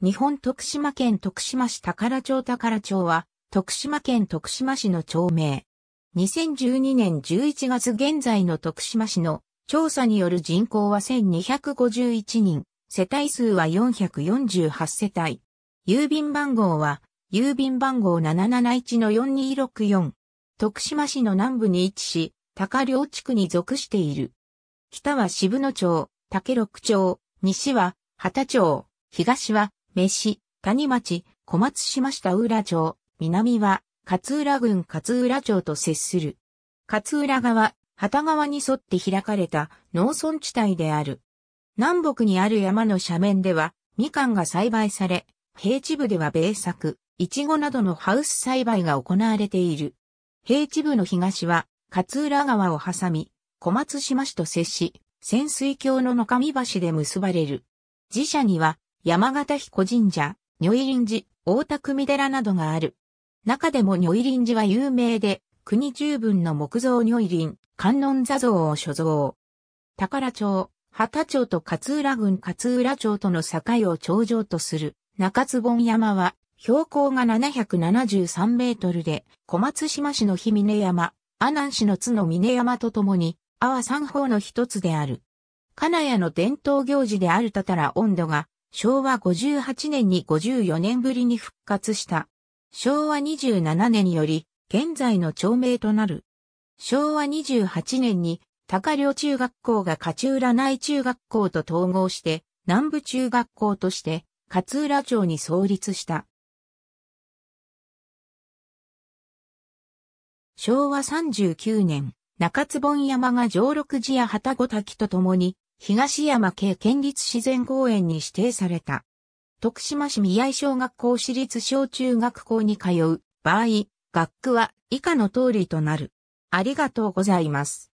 日本徳島県徳島市宝町宝町は、徳島県徳島市の町名。2012年11月現在の徳島市の調査による人口は1251人、世帯数は448世帯。郵便番号は、郵便番号771-4264。徳島市の南部に位置し、高梁地区に属している。北は渋野町、竹六町、西は畑町、東は飯、谷町、小松島下浦町、南は、勝浦郡勝浦町と接する。勝浦川、旗川に沿って開かれた農村地帯である。南北にある山の斜面では、みかんが栽培され、平地部では米作、いちごなどのハウス栽培が行われている。平地部の東は、勝浦川を挟み、小松島市と接し、潜水橋の野上橋で結ばれる。自社には、山形彦神社、如意林寺、大田組寺などがある。中でも如意林寺は有名で、国十分の木造如意林、観音座像を所蔵。宝町、畑町と勝浦郡勝浦町との境を頂上とする中津本山は、標高が773メートルで、小松島市の日峰山、阿南市の津の峰山とともに、阿波三方の一つである。金谷の伝統行事であるたたら温度が、昭和58年に54年ぶりに復活した。昭和27年により、現在の町名となる。昭和28年に、高梁中学校が勝浦内中学校と統合して、南部中学校として、勝浦町に創立した。昭和39年、中津本山が上六寺や旗子滝と共に、東山系県立自然公園に指定された。徳島市宮井小学校私立小中学校に通う場合、学区は以下の通りとなる。ありがとうございます。